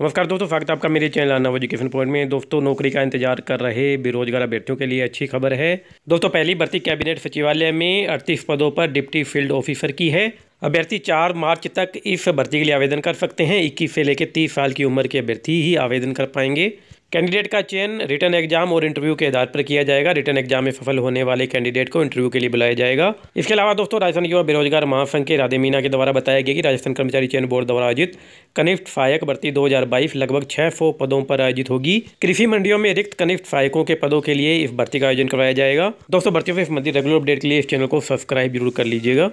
नमस्कार दोस्तों स्वागत आपका मेरे चैनल आना एजुकेशन पॉइंट में दोस्तों नौकरी का इंतजार कर रहे बेरोजगार अभ्यर्थियों के लिए अच्छी खबर है दोस्तों पहली भर्ती कैबिनेट सचिवालय में अड़तीस पदों पर डिप्टी फील्ड ऑफिसर की है अभ्यर्थी चार मार्च तक इस भर्ती के लिए आवेदन कर सकते हैं इक्कीस से लेकर तीस साल की उम्र के अभ्यर्थी ही आवेदन कर पाएंगे कैंडिडेट का चयन रिटर्न एग्जाम और इंटरव्यू के आधार पर किया जाएगा रिटर्न एग्जाम में सफल होने वाले कैंडिडेट को इंटरव्यू के लिए बुलाया जाएगा इसके अलावा दोस्तों राजस्थान युवा बेरोजगार महासंघ के राधे मीना के द्वारा बताया गया कि राजस्थान कर्मचारी चयन बोर्ड द्वारा आयोजित कनिष्ठ सहायक भर्ती दो लगभग छह पदों पर आयोजित होगी कृषि मंडियों में रिक्त कनिष्ठ सहायकों के पदों के लिए इस भर्ती का आयोजन करवाया जाएगा दोस्तों भर्ती से संबंधित रेगुलर अपडेट के लिए इस चैनल को सब्सक्राइब जरूर कर लीजिएगा